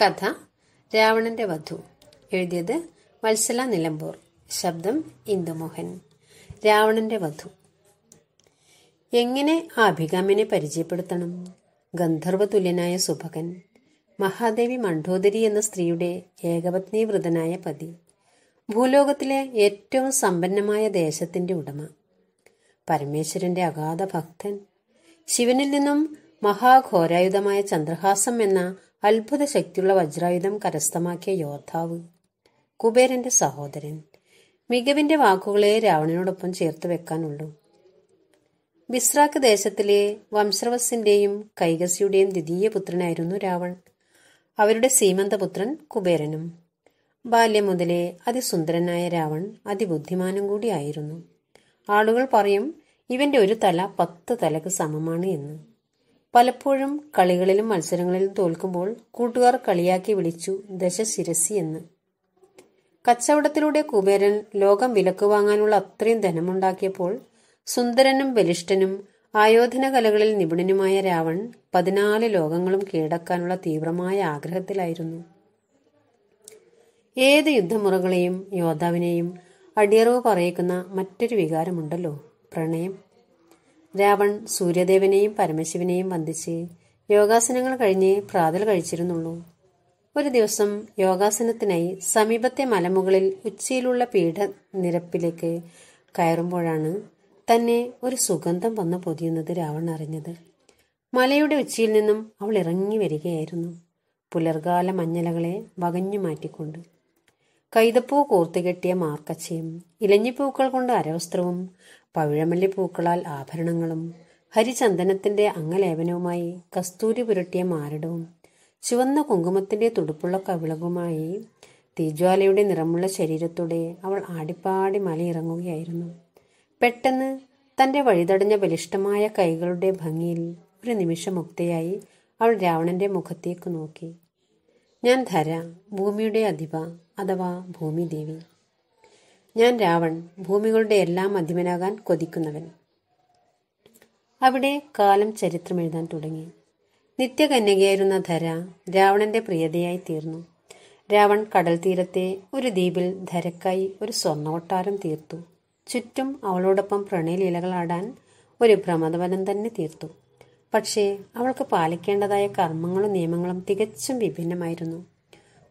കഥ രാവണന്റെ വധു എഴുതിയത് വത്സല നിലമ്പൂർ ശബ്ദം ഇന്ദുമോഹൻ രാവണന്റെ വധു എങ്ങനെ ആ അഭികാമിനെ പരിചയപ്പെടുത്തണം ഗന്ധർവതുല്യനായ സുഭകൻ മഹാദേവി മണ്ഡോദരി എന്ന സ്ത്രീയുടെ ഏകപത്നി വൃതനായ പതി ഭൂലോകത്തിലെ ഏറ്റവും സമ്പന്നമായ ദേശത്തിന്റെ ഉടമ പരമേശ്വരന്റെ അഗാധ ഭക്തൻ ശിവനിൽ നിന്നും മഹാഘോരായുധമായ ചന്ദ്രഹാസം എന്ന അത്ഭുത ശക്തിയുള്ള വജ്രായുധം കരസ്ഥമാക്കിയ യോദ്ധാവ് കുബേരന്റെ സഹോദരൻ മികവിന്റെ വാക്കുകളെ രാവണനോടൊപ്പം ചേർത്ത് വെക്കാനുള്ളൂ ബിസ്രാക്ക് ദേശത്തിലെ വംശ്രവസിന്റെയും കൈകസിയുടെയും ദ്വിതീയ പുത്രനായിരുന്നു രാവൺ അവരുടെ സീമന്തപുത്രൻ കുബേരനും ബാല്യം മുതലേ അതിസുന്ദരനായ രാവൺ അതിബുദ്ധിമാനും കൂടിയായിരുന്നു ആളുകൾ പറയും ഇവന്റെ ഒരു തല പത്ത് തലക്ക് സമമാണ് എന്ന് പലപ്പോഴും കളികളിലും മത്സരങ്ങളിലും തോൽക്കുമ്പോൾ കൂട്ടുകാർ കളിയാക്കി വിളിച്ചു ദശശിരസി എന്ന് കച്ചവടത്തിലൂടെ കുബേരൻ ലോകം വിലക്ക് വാങ്ങാനുള്ള അത്രയും ധനമുണ്ടാക്കിയപ്പോൾ സുന്ദരനും ബലിഷ്ഠനും ആയോധന കലകളിൽ നിപുണനുമായ രാവൺ പതിനാല് ലോകങ്ങളും കീഴടക്കാനുള്ള തീവ്രമായ ആഗ്രഹത്തിലായിരുന്നു ഏത് യുദ്ധമുറകളെയും യോദ്ധാവിനെയും അടിയറവ് പറയിക്കുന്ന മറ്റൊരു വികാരമുണ്ടല്ലോ പ്രണയം രാവൺ സൂര്യദേവനെയും പരമശിവനെയും വന്ദിച്ച് യോഗാസനങ്ങൾ കഴിഞ്ഞ് പ്രാതൽ കഴിച്ചിരുന്നുള്ളൂ ഒരു ദിവസം യോഗാസനത്തിനായി സമീപത്തെ മലമുകളിൽ ഉച്ചയിലുള്ള പീഠനിരപ്പിലേക്ക് കയറുമ്പോഴാണ് തന്നെ ഒരു സുഗന്ധം വന്നു പൊതിയുന്നത് രാവൺ അറിഞ്ഞത് മലയുടെ ഉച്ചിയിൽ നിന്നും അവൾ ഇറങ്ങി വരികയായിരുന്നു പുലർകാല മഞ്ഞലകളെ വകഞ്ഞു മാറ്റിക്കൊണ്ട് കൈതപ്പൂ കോർത്തുകെട്ടിയ മാർക്കച്ചയും ഇലഞ്ഞിപ്പൂക്കൾ കൊണ്ട് അരവസ്ത്രവും പവിഴമല്ലി പൂക്കളാൽ ആഭരണങ്ങളും ഹരിചന്ദനത്തിന്റെ അംഗലേപനവുമായി കസ്തൂരി പുരട്ടിയ മാരടവും ചുവന്ന കുങ്കുമത്തിന്റെ തുടുപ്പുള്ള കവിളകുമായി തീജ്വാലയുടെ നിറമുള്ള ശരീരത്തോടെ അവൾ ആടിപ്പാടി മലയിറങ്ങുകയായിരുന്നു പെട്ടെന്ന് തന്റെ വഴിതടഞ്ഞ ബലിഷ്ടമായ കൈകളുടെ ഭംഗിയിൽ ഒരു നിമിഷം മുക്തയായി അവൾ രാവണന്റെ മുഖത്തേക്ക് നോക്കി ഞാൻ ധര ഭൂമിയുടെ അധിപ അഥവാ ഭൂമിദേവി ഞാൻ രാവൺ ഭൂമികളുടെ എല്ലാം അധിപനാകാൻ കൊതിക്കുന്നവൻ അവിടെ കാലം ചരിത്രം എഴുതാൻ തുടങ്ങി നിത്യകന്യകയായിരുന്ന ധര രാവണന്റെ പ്രിയതയായി തീർന്നു രാവൺ കടൽ തീരത്തെ ഒരു ദ്വീപിൽ ധരക്കായി ഒരു സ്വർണ്ണവട്ടാരം തീർത്തു ചുറ്റും അവളോടൊപ്പം പ്രണയലീലകളാടാൻ ഒരു ഭ്രമതവനം തന്നെ തീർത്തു പക്ഷേ അവൾക്ക് പാലിക്കേണ്ടതായ കർമ്മങ്ങളും നിയമങ്ങളും തികച്ചും വിഭിന്നമായിരുന്നു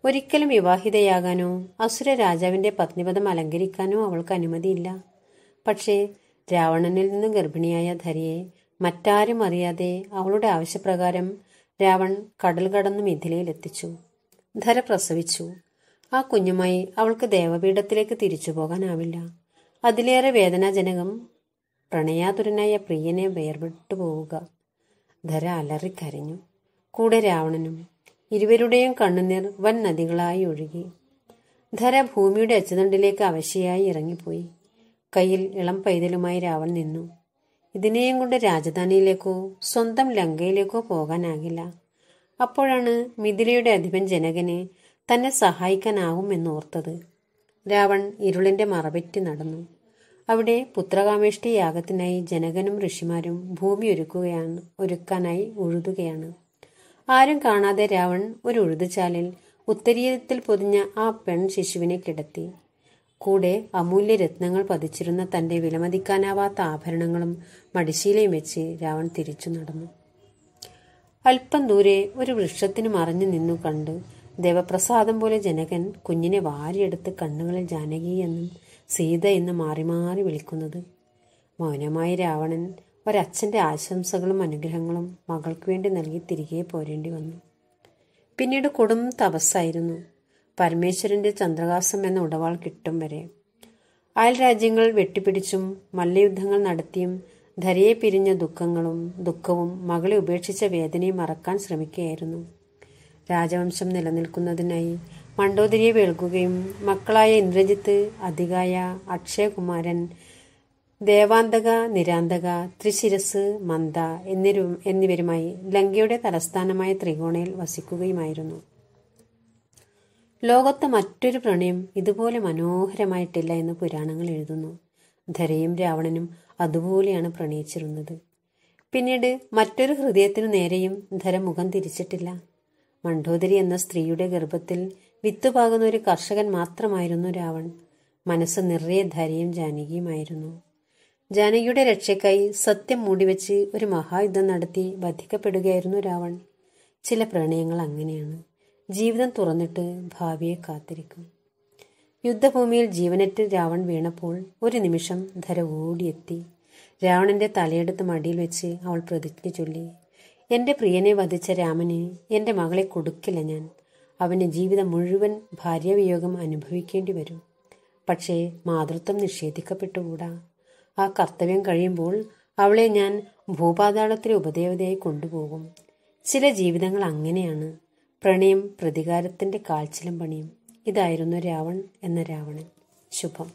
ഒരിക്കലും വിവാഹിതയാകാനോ അസുര രാജാവിന്റെ പത്നിപദം അലങ്കരിക്കാനോ അവൾക്ക് അനുമതിയില്ല പക്ഷേ രാവണനിൽ നിന്ന് ഗർഭിണിയായ ധരിയെ മറ്റാരും അറിയാതെ അവളുടെ ആവശ്യപ്രകാരം രാവൺ കടൽ കടന്ന് മിഥിലയിലെത്തിച്ചു ധര പ്രസവിച്ചു ആ കുഞ്ഞുമായി അവൾക്ക് ദേവപീഠത്തിലേക്ക് തിരിച്ചു പോകാനാവില്ല അതിലേറെ വേദനാജനകം പ്രണയാതുരനായ പ്രിയനെ വേർപെട്ടു പോവുക ധര അലറിക്കരഞ്ഞു കൂടെ രാവണനും ഇരുവരുടെയും കണ്ണുനീർ വൻ നദികളായി ഒഴുകി ധര ഭൂമിയുടെ അച്ചുതണ്ടിലേക്ക് അവശയായി ഇറങ്ങിപ്പോയി കയ്യിൽ ഇളം പൈതലുമായി രാവൺ നിന്നു ഇതിനെയും കൊണ്ട് രാജധാനിയിലേക്കോ സ്വന്തം ലങ്കയിലേക്കോ പോകാനാകില്ല അപ്പോഴാണ് മിഥിലയുടെ അധിപൻ ജനകനെ തന്നെ സഹായിക്കാനാകുമെന്നോർത്തത് രാവൺ ഇരുളിന്റെ മറപറ്റി നടന്നു അവിടെ പുത്രകാമേഷ്ടി യാഗത്തിനായി ജനകനും ഋഷിമാരും ഭൂമി ഒരുക്കുകയാണ് ഒരുക്കാനായി ഉഴുതുകയാണ് ആരും കാണാതെ രാവൺ ഒരു ഉഴുതുചാലിൽ ഉത്തരീയത്തിൽ പൊതിഞ്ഞ ആ പെൺ ശിശുവിനെ കിടത്തി കൂടെ അമൂല്യ രത്നങ്ങൾ പതിച്ചിരുന്ന തന്റെ വിലമതിക്കാനാവാത്ത ആഭരണങ്ങളും മടിശീലയും വെച്ച് രാവൺ തിരിച്ചു നടന്നു അല്പം ദൂരെ ഒരു വൃക്ഷത്തിന് മറഞ്ഞു നിന്നു കണ്ട് ദേവപ്രസാദം പോലെ ജനകൻ കുഞ്ഞിനെ വാരിയെടുത്ത് കണ്ണുകളിൽ ജാനകി എന്നും സീത എന്ന് മാറി മാറി വിളിക്കുന്നത് മൗനമായി രാവണൻ ഒരച്ഛൻ്റെ ആശംസകളും അനുഗ്രഹങ്ങളും മകൾക്ക് വേണ്ടി നൽകി തിരികെ പോരേണ്ടി വന്നു പിന്നീട് കൊടും തപസ്സായിരുന്നു പരമേശ്വരൻ്റെ ചന്ദ്രകാസം എന്ന ഉടവാൾ കിട്ടും വരെ അയൽ രാജ്യങ്ങൾ വെട്ടിപ്പിടിച്ചും മല്ലയുദ്ധങ്ങൾ നടത്തിയും ധരയെ പിരിഞ്ഞ ദുഃഖങ്ങളും ദുഃഖവും മകളെ ഉപേക്ഷിച്ച വേദനയും മറക്കാൻ ശ്രമിക്കുകയായിരുന്നു രാജവംശം നിലനിൽക്കുന്നതിനായി മണ്ഡോദരിയെ വേൾക്കുകയും മക്കളായ ഇന്ദ്രജിത്ത് അധികായ അക്ഷയകുമാരൻ ദേവാന്തക നിരാന്തക ത്രിശിരസ് മന്ദ എന്നിരു എന്നിവരുമായി ലങ്കയുടെ തലസ്ഥാനമായ ത്രികോണയിൽ വസിക്കുകയുമായിരുന്നു ലോകത്തെ മറ്റൊരു പ്രണയം ഇതുപോലെ മനോഹരമായിട്ടില്ല എന്ന് പുരാണങ്ങൾ എഴുതുന്നു ധരയും രാവണനും അതുപോലെയാണ് പ്രണയിച്ചിരുന്നത് പിന്നീട് മറ്റൊരു ഹൃദയത്തിനു നേരെയും ധര മുഖം തിരിച്ചിട്ടില്ല മണ്ഡോദരി എന്ന സ്ത്രീയുടെ ഗർഭത്തിൽ വിത്തുപാകുന്ന ഒരു കർഷകൻ മാത്രമായിരുന്നു രാവൺ മനസ്സ് നിറയെ ധൈര്യം ജാനകിയുമായിരുന്നു ജാനകിയുടെ രക്ഷയ്ക്കായി സത്യം മൂടിവെച്ച് ഒരു മഹായുദ്ധം നടത്തി വധിക്കപ്പെടുകയായിരുന്നു രാവൺ ചില പ്രണയങ്ങൾ അങ്ങനെയാണ് ജീവിതം തുറന്നിട്ട് ഭാവിയെ കാത്തിരിക്കും യുദ്ധഭൂമിയിൽ ജീവനറ്റ് രാവൺ വീണപ്പോൾ ഒരു നിമിഷം ധര ഓടിയെത്തി രാവണന്റെ തലയെടുത്ത് മടിയിൽ വെച്ച് അവൾ പ്രതിജ്ഞ ചൊല്ലി എൻ്റെ പ്രിയനെ വധിച്ച രാമന് എൻ്റെ മകളെ കൊടുക്കില്ല ഞാൻ അവന് ജീവിതം മുഴുവൻ ഭാര്യവിയോഗം അനുഭവിക്കേണ്ടി വരും പക്ഷേ മാതൃത്വം നിഷേധിക്കപ്പെട്ടുകൂടാ ആ കർത്തവ്യം കഴിയുമ്പോൾ അവളെ ഞാൻ ഭൂപാതാളത്തിലെ ഉപദേവതയായി കൊണ്ടുപോകും ചില ജീവിതങ്ങൾ അങ്ങനെയാണ് പ്രണയം പ്രതികാരത്തിൻ്റെ കാൽച്ചിലും പണിയും ഇതായിരുന്നു രാവൺ എന്ന രാവണൻ ശുഭം